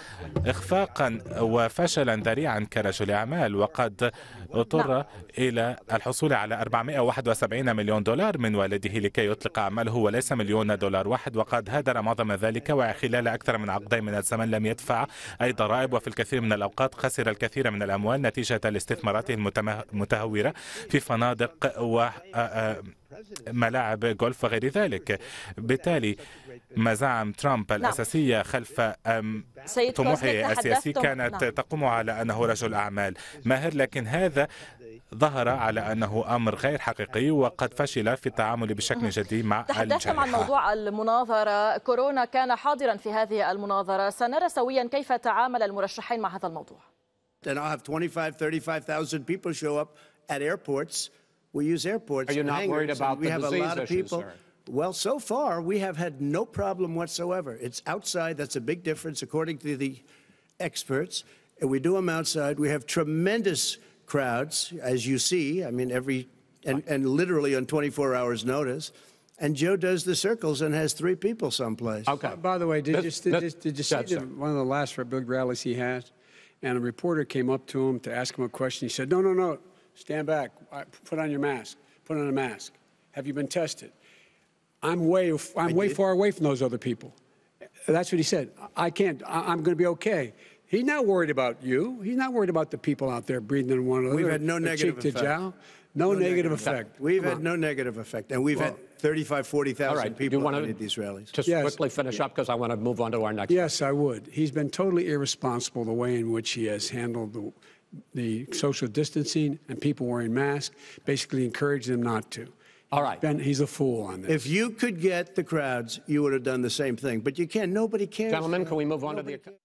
إخفاقا وفشلا ذريعا كرجل أعمال وقد اضطر نعم. إلى الحصول على 471 مليون دولار من والده لكي يطلق عمله وليس مليون دولار واحد وقد هدر معظم ذلك وخلال أكثر من عقدين من الزمن لم يدفع أي ضرائب وفي الكثير من الأوقات خسر الكثير من الأموال نتيجة لاستثماراته المتهورة في فنادق و ملاعب جولف وغير ذلك بالتالي مزاعم ترامب نعم. الأساسية خلف طموحه السياسي كانت نعم. تقوم على أنه رجل أعمال ماهر لكن هذا ظهر على أنه أمر غير حقيقي وقد فشل في التعامل بشكل جدي مع تحدثنا عن موضوع المناظرة كورونا كان حاضرا في هذه المناظرة سنرى سويا كيف تعامل المرشحين مع هذا الموضوع people show up at airports We use airports. Are you not worried about we the have disease a lot of issues, people. Sir? Well, so far we have had no problem whatsoever. It's outside. That's a big difference, according to the experts. And we do them outside. We have tremendous crowds, as you see. I mean, every and, and literally on 24 hours' notice. And Joe does the circles and has three people someplace. Okay. Uh, by the way, did, this, you, did, this, did you see the, one of the last big rallies he had? And a reporter came up to him to ask him a question. He said, "No, no, no. Stand back. Put on your mask. Put on a mask. Have you been tested? I'm way, I'm way far away from those other people. That's what he said. I can't. I, am going to be okay. He's not worried about you. He's not worried about the people out there breathing in one another. We've had no negative effect. No, no negative, negative effect. effect. We've Come had on. no negative effect, and we've well, had 35, 40,000 right. people you wanted the Israelis. Just yes. quickly finish yeah. up because I want to move on to our next. Yes, I would. He's been totally irresponsible the way in which he has handled the the social distancing and people wearing masks, basically encourage them not to. All right. Ben, he's a fool on this. If you could get the crowds, you would have done the same thing. But you can't. Nobody cares. Gentlemen, can we move on Nobody to the.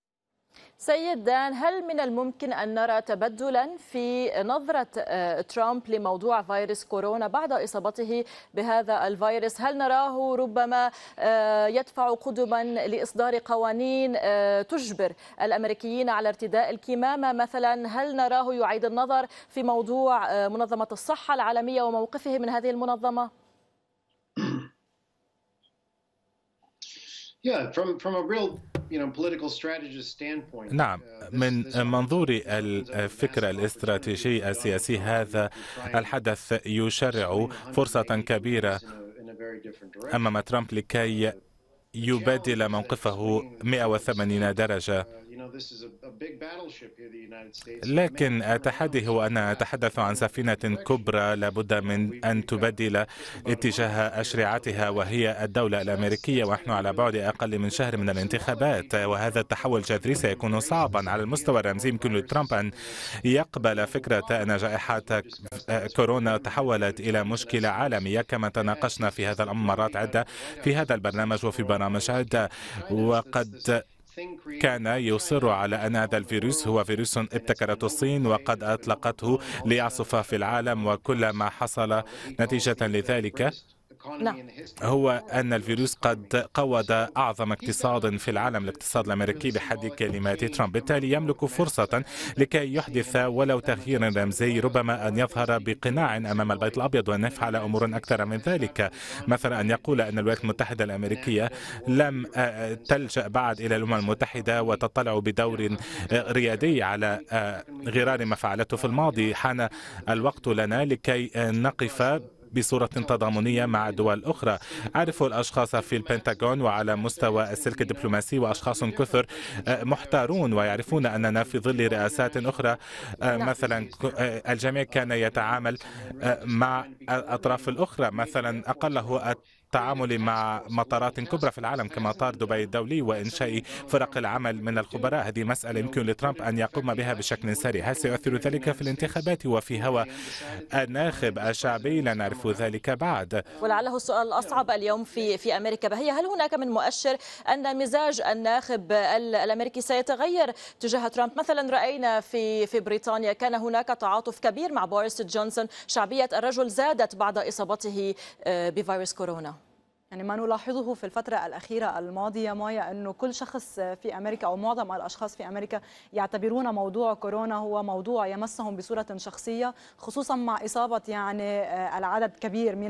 سيد دان هل من الممكن أن نرى تبدلا في نظرة آه، ترامب لموضوع فيروس كورونا بعد إصابته بهذا الفيروس هل نراه ربما آه، يدفع قدما لإصدار قوانين آه، تجبر الأمريكيين على ارتداء الكمامة مثلا هل نراه يعيد النظر في موضوع منظمة الصحة العالمية وموقفه من هذه المنظمة؟ نعم uh, من منظور الفكر الاستراتيجي السياسي هذا الحدث يشرع فرصة كبيرة أمام ترامب لكي يبادل موقفه 180 درجة uh, لكن تحدي هو أن أتحدث عن سفينة كبرى لابد من أن تبدل اتجاه أشرعتها وهي الدولة الأمريكية ونحن على بعد أقل من شهر من الانتخابات وهذا التحول الجذري سيكون صعبا على المستوى الرمزي يمكن لترامب أن يقبل فكرة أن جائحة كورونا تحولت إلى مشكلة عالمية كما تناقشنا في هذا الأمر مرات عدة في هذا البرنامج وفي برامج عدة وقد كان يصر على أن هذا الفيروس هو فيروس ابتكرته الصين وقد أطلقته ليعصف في العالم وكل ما حصل نتيجة لذلك نعم. هو أن الفيروس قد قود أعظم اقتصاد في العالم الاقتصاد الأمريكي بحد كلمات ترامب بالتالي يملك فرصة لكي يحدث ولو تغييرا رمزي ربما أن يظهر بقناع أمام البيت الأبيض وأن يفعل أمور أكثر من ذلك مثلا أن يقول أن الولايات المتحدة الأمريكية لم آه، تلجأ بعد إلى الأمم المتحدة وتطلع بدور آه، ريادي على آه، غرار ما فعلته في الماضي حان الوقت لنا لكي نقف بصورة تضامنية مع دول أخرى أعرف الأشخاص في البنتاغون وعلى مستوى السلك الدبلوماسي وأشخاص كثر آه، محتارون ويعرفون أننا في ظل رئاسات أخرى آه، مثلا آه، الجميع كان يتعامل مع الأطراف الأخرى مثلا أقله التعامل مع مطارات كبرى في العالم كمطار دبي الدولي وإنشاء فرق العمل من الخبراء هذه مسألة يمكن لترامب أن يقوم بها بشكل سريع هل سيؤثر ذلك في الانتخابات وفي هوى الناخب الشعبي لا نعرف ذلك بعد ولعله السؤال الأصعب اليوم في في أمريكا بهي هل هناك من مؤشر أن مزاج الناخب الأمريكي سيتغير تجاه ترامب مثلا رأينا في في بريطانيا كان هناك تعاطف كبير مع بوريس جونسون شعبية الرجل زادت بعد إصابته آه، بفيروس كورونا يعني ما نلاحظه في الفترة الأخيرة الماضية مايا أنه كل شخص في أمريكا أو معظم الأشخاص في أمريكا يعتبرون موضوع كورونا هو موضوع يمسهم بصورة شخصية خصوصا مع إصابة يعني آه، العدد كبير من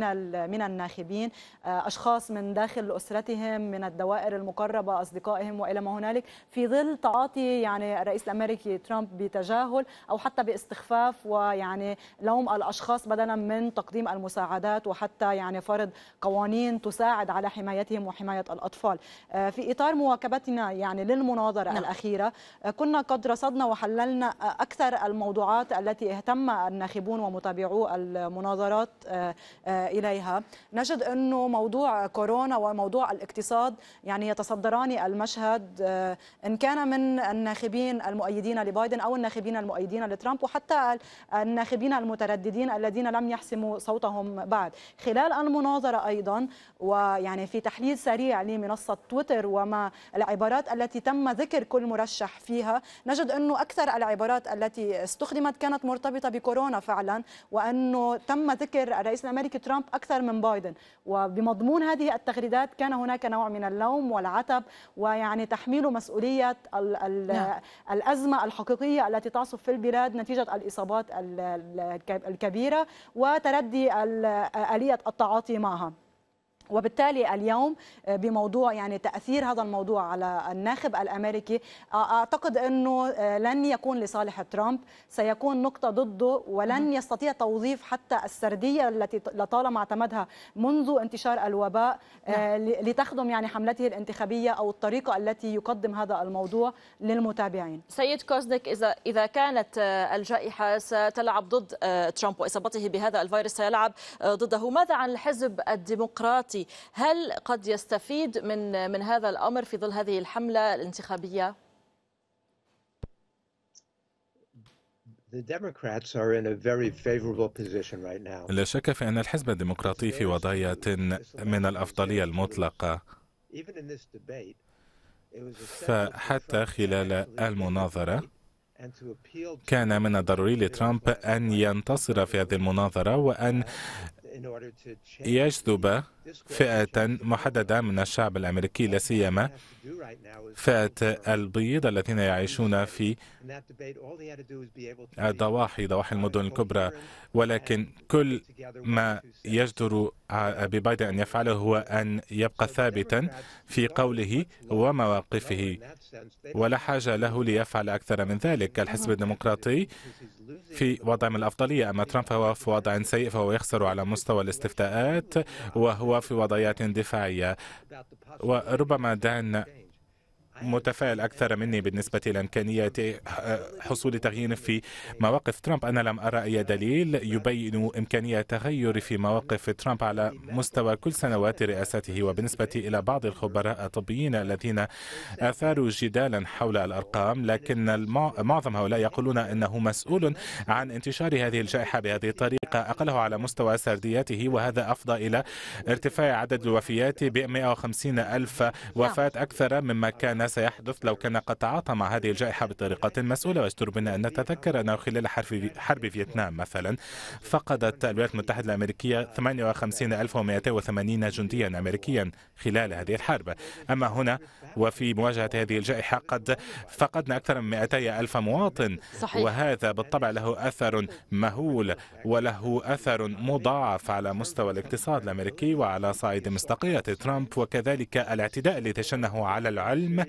من الناخبين آه، أشخاص من داخل أسرتهم من الدوائر المقربة أصدقائهم وإلى ما هنالك في ظل تعاطي يعني الرئيس الأمريكي ترامب بتجاهل أو حتى باستخفاف ويعني لوم الأشخاص بدلا من تقديم المساعدات وحتى يعني فرض قوانين تساعد تساعد على حمايتهم وحماية الأطفال آه، في إطار مواكبتنا يعني للمناظرة نعم. الأخيرة آه، كنا قد رصدنا وحللنا آه، أكثر الموضوعات التي اهتم الناخبون ومتابعو المناظرات إليها نجد أنه موضوع كورونا وموضوع الاقتصاد يعني يتصدران المشهد إن كان من الناخبين المؤيدين لبايدن أو الناخبين المؤيدين لترامب وحتى الناخبين المترددين الذين لم يحسموا صوتهم بعد خلال المناظرة أيضا و ويعني في تحليل سريع لمنصة تويتر وما العبارات التي تم ذكر كل مرشح فيها نجد أنه أكثر العبارات التي استخدمت كانت مرتبطة بكورونا فعلا وأنه تم ذكر الرئيس الأمريكي ترامب أكثر من بايدن وبمضمون هذه التغريدات كان هناك نوع من اللوم والعتب ويعني تحميل مسؤولية الـ الـ نعم. الأزمة الحقيقية التي تعصف في البلاد نتيجة الإصابات الكبيرة وتردي آلية التعاطي معها وبالتالي اليوم آه، بموضوع يعني تاثير هذا الموضوع على الناخب الامريكي آه، اعتقد انه آه، لن يكون لصالح ترامب سيكون نقطه ضده ولن يستطيع توظيف حتى السرديه التي لطالما اعتمدها منذ انتشار الوباء نعم. لتخدم يعني حملته الانتخابيه او الطريقه التي يقدم هذا الموضوع للمتابعين سيد كوزنيك اذا اذا كانت الجائحه ستلعب ضد ترامب واصابته بهذا الفيروس سيلعب ضده ماذا عن الحزب الديمقراطي الرئاسي هل قد يستفيد من من هذا الأمر في ظل هذه الحملة الانتخابية؟ لا شك في أن الحزب الديمقراطي في وضعية من الأفضلية المطلقة فحتى خلال المناظرة كان من الضروري لترامب أن ينتصر في هذه المناظرة وأن يجذب فئة محددة من الشعب الأمريكي لا سيما فئة البيض الذين يعيشون في الضواحي ضواحي المدن الكبرى ولكن كل ما يجدر ببايدن أن يفعله هو أن يبقى ثابتا في قوله ومواقفه ولا حاجة له ليفعل أكثر من ذلك الحزب الديمقراطي في وضع من الأفضلية أما ترامب فهو في وضع سيء فهو يخسر على مستوى الاستفتاءات وهو وفي وضعيات دفاعية وربما دان متفائل أكثر مني بالنسبة لإمكانية آه، حصول تغيير في مواقف ترامب أنا لم أرى أي دليل يبين إمكانية تغير في مواقف ترامب على مستوى كل سنوات رئاسته وبالنسبة إلى بعض الخبراء الطبيين الذين أثاروا جدالا حول الأرقام لكن معظم هؤلاء يقولون أنه مسؤول عن انتشار هذه الجائحة بهذه الطريقة أقله على مستوى سرديته وهذا أفضى إلى ارتفاع عدد الوفيات ب 150 ألف وفاة أكثر مما كان ما سيحدث لو كان قد تعاطى مع هذه الجائحة بطريقة مسؤولة ويجدر بنا أن نتذكر أنه خلال حرب حرب فيتنام مثلا فقدت الولايات المتحدة الأمريكية 58280 جنديا أمريكيا خلال هذه الحرب أما هنا وفي مواجهة هذه الجائحة قد فقدنا أكثر من 200 ألف مواطن صحيح. وهذا بالطبع له أثر مهول وله أثر مضاعف على مستوى الاقتصاد الأمريكي وعلى صعيد مصداقية ترامب وكذلك الاعتداء الذي تشنه على العلم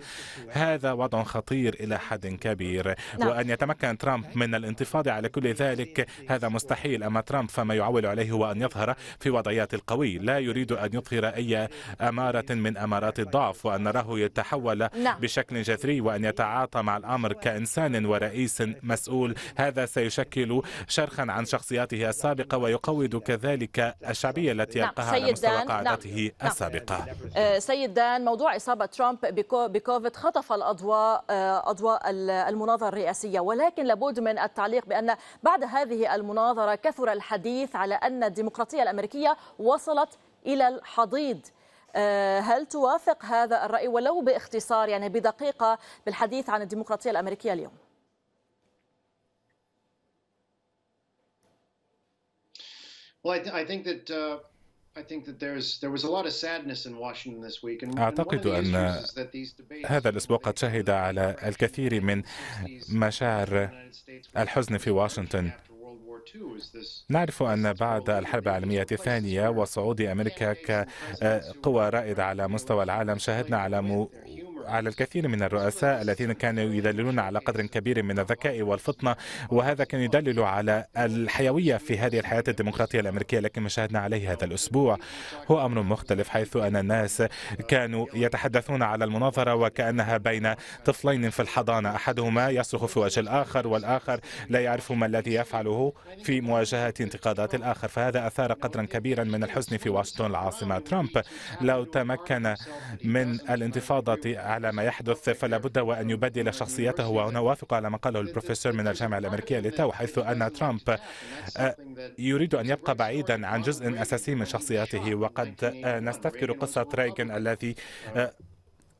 هذا وضع خطير إلى حد كبير نعم. وأن يتمكن ترامب من الانتفاض على كل ذلك هذا مستحيل أما ترامب فما يعول عليه هو أن يظهر في وضعيات القوي لا يريد أن يظهر أي أمارة من أمارات الضعف وأن نراه يتحول نعم. بشكل جذري وأن يتعاطى مع الأمر كإنسان ورئيس مسؤول هذا سيشكل شرخا عن شخصياته السابقة ويقود كذلك الشعبية التي نعم. يلقاها نعم. على مستوى قاعدته نعم. السابقة آه، سيد دان موضوع إصابة ترامب بكو, بكو كروفيت خطف الأضواء آه، أضواء المناظرة الرئاسية ولكن لابد من التعليق بأن بعد هذه المناظرة كثر الحديث على أن الديمقراطية الأمريكية وصلت إلى الحضيض آه، هل توافق هذا الرأي ولو باختصار يعني بدقيقة بالحديث عن الديمقراطية الأمريكية اليوم Well, I, th I think that uh, أعتقد أن هذا الأسبوع قد شهد على الكثير من مشاعر الحزن في واشنطن نعرف أن بعد الحرب العالمية الثانية وصعود أمريكا كقوى آه، رائدة على مستوى العالم شهدنا على على الكثير من الرؤساء الذين كانوا يدللون على قدر كبير من الذكاء والفطنة وهذا كان يدلل على الحيوية في هذه الحياة الديمقراطية الأمريكية لكن ما شاهدنا عليه هذا الأسبوع هو أمر مختلف حيث أن الناس كانوا يتحدثون على المناظرة وكأنها بين طفلين في الحضانة أحدهما يصرخ في وجه الآخر والآخر لا يعرف ما الذي يفعله في مواجهة انتقادات الآخر فهذا أثار قدرا كبيرا من الحزن في واشنطن العاصمة ترامب لو تمكن من الانتفاضة على ما يحدث فلا بد وأن يبدل شخصيته وأنا أوافق على ما قاله البروفيسور من الجامعة الأمريكية لتاو حيث أن ترامب آه، يريد أن يبقى بعيدا عن جزء أساسي من شخصيته وقد آه، نستذكر قصة ريغن الذي آه،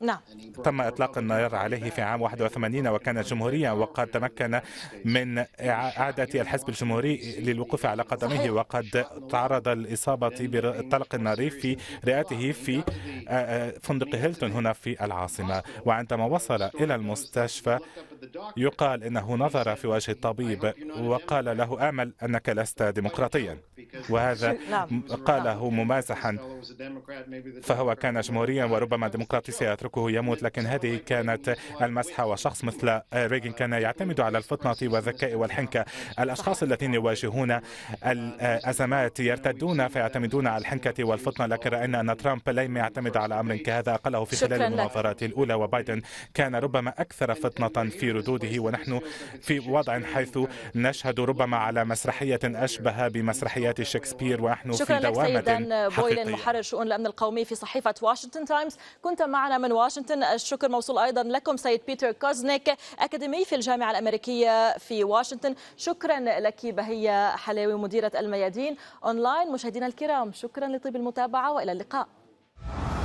نعم يعني تم اطلاق النار عليه في عام 81 وكان جمهوريا وقد تمكن من اعاده الحزب الجمهوري للوقوف على قدمه وقد تعرض الاصابه بالطلق الناري في رئته في آه، آه، فندق هيلتون هنا في العاصمه وعندما وصل الى المستشفى يقال انه نظر في وجه الطبيب وقال له امل انك لست ديمقراطيا وهذا نعم. قاله ممازحا فهو كان جمهوريا وربما ديمقراطي سيتركه يموت لكن هذه كانت المسحة وشخص مثل آه، ريغن كان يعتمد على الفطنة والذكاء والحنكة الأشخاص الذين يواجهون الأزمات آه، يرتدون فيعتمدون على الحنكة والفطنة لكن رأينا أن ترامب لم يعتمد على أمر كهذا أقله في خلال المناظرات الأولى وبايدن كان ربما أكثر فطنة في ردوده ونحن في وضع حيث نشهد ربما على مسرحية أشبه بمسرحيات شكسبير ونحن شكرا في دوامة لك سيدا بويلن محرر شؤون الأمن القومي في صحيفة واشنطن تايمز كنت معنا من واشنطن الشكر موصول أيضا لكم سيد بيتر كوزنيك أكاديمي في الجامعة الأمريكية في واشنطن شكرا لك بهية حلاوي مديرة الميادين أونلاين مشاهدينا الكرام شكرا لطيب المتابعة وإلى اللقاء